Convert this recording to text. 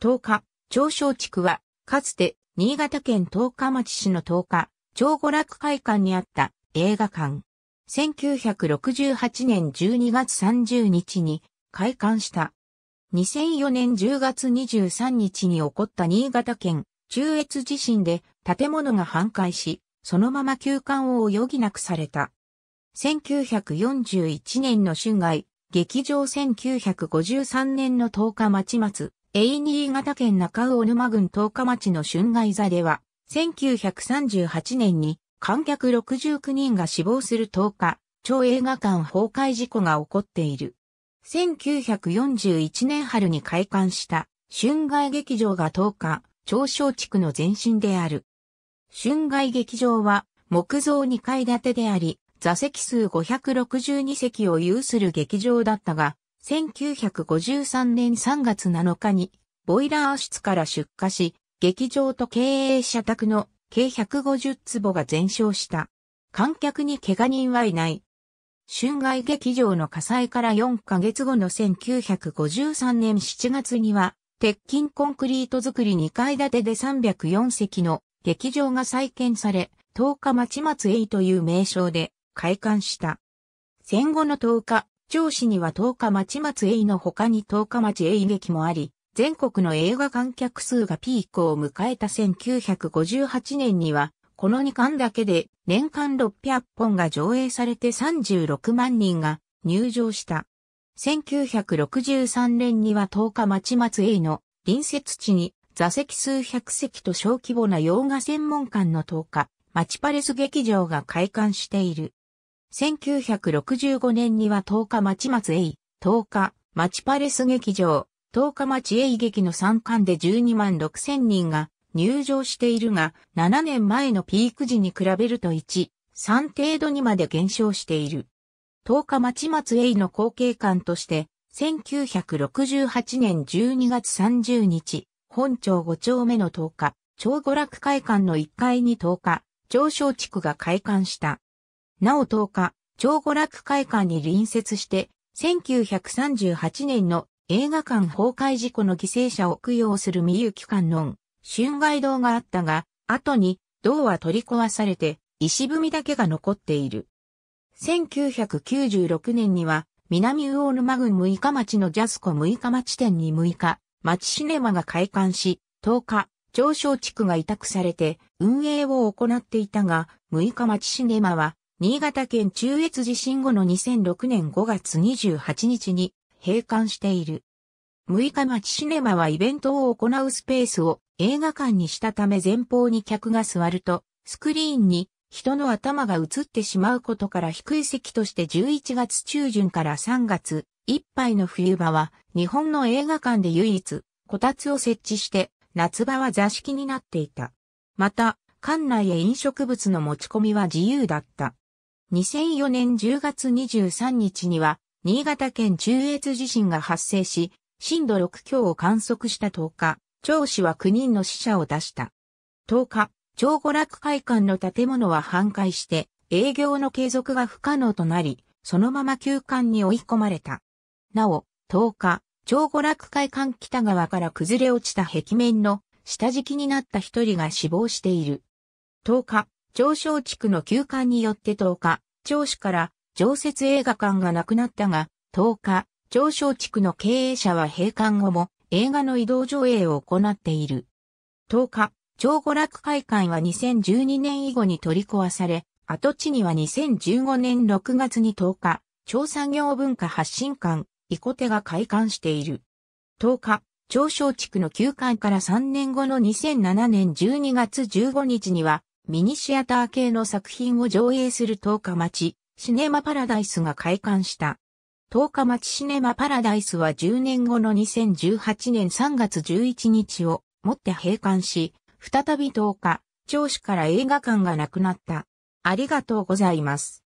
十日、長小地区は、かつて、新潟県十日町市の十日、長娯楽会館にあった映画館。1968年12月30日に開館した。2004年10月23日に起こった新潟県中越地震で建物が半壊し、そのまま休館を余儀なくされた。1941年の春街、劇場1953年の10日町末、永新潟県中尾沼郡十日町の春街座では、1938年に観客69人が死亡する10日、超映画館崩壊事故が起こっている。1941年春に開館した春街劇場が10日、超小地区の前身である。春街劇場は木造2階建てであり、座席数562席を有する劇場だったが、1953年3月7日に、ボイラー室から出火し、劇場と経営者宅の計150坪が全焼した。観客に怪我人はいない。春外劇場の火災から4ヶ月後の1953年7月には、鉄筋コンクリート作り2階建てで304席の劇場が再建され、10日町松栄という名称で開館した。戦後の10日、上市には十日町松栄の他に十日町栄劇もあり、全国の映画観客数がピークを迎えた1958年には、この2巻だけで年間600本が上映されて36万人が入場した。1963年には十日町松栄の隣接地に座席数百席と小規模な洋画専門館の10日、町パレス劇場が開館している。1965年には10日町松栄、10日町パレス劇場、10日町栄劇の3巻で12万6千人が入場しているが、7年前のピーク時に比べると1、3程度にまで減少している。10日町松栄の後継館として、1968年12月30日、本町5丁目の10日、町娯楽会館の1階に10日、上昇地区が開館した。なお10日、超娯楽会館に隣接して、1938年の映画館崩壊事故の犠牲者を供養する三雪観音、春街道があったが、後に銅は取り壊されて、石踏みだけが残っている。1996年には、南魚沼郡六日町のジャスコ六日町店に6日、町シネマが開館し、10日、上昇地区が委託されて運営を行っていたが、6日町シネマは新潟県中越地震後の2006年5月28日に閉館している。6日町シネマはイベントを行うスペースを映画館にしたため前方に客が座ると、スクリーンに人の頭が映ってしまうことから低い席として11月中旬から3月いっぱいの冬場は日本の映画館で唯一こたつを設置して夏場は座敷になっていた。また、館内へ飲食物の持ち込みは自由だった。2004年10月23日には、新潟県中越地震が発生し、震度6強を観測した10日、長子は9人の死者を出した。10日、長娯楽会館の建物は半壊して、営業の継続が不可能となり、そのまま休館に追い込まれた。なお、10日、長娯楽会館北側から崩れ落ちた壁面の下敷きになった一人が死亡している。10日、上昇地区の休館によって10日、長市から常設映画館がなくなったが、10日、長小地区の経営者は閉館後も映画の移動上映を行っている。10日、超娯楽会館は2012年以後に取り壊され、跡地には2015年6月に10日、超産業文化発信館、イコテが開館している。10日、長小地区の休館から3年後の2007年12月15日には、ミニシアター系の作品を上映する10日町、シネマパラダイスが開館した。10日町シネマパラダイスは10年後の2018年3月11日をもって閉館し、再び10日、聴取から映画館がなくなった。ありがとうございます。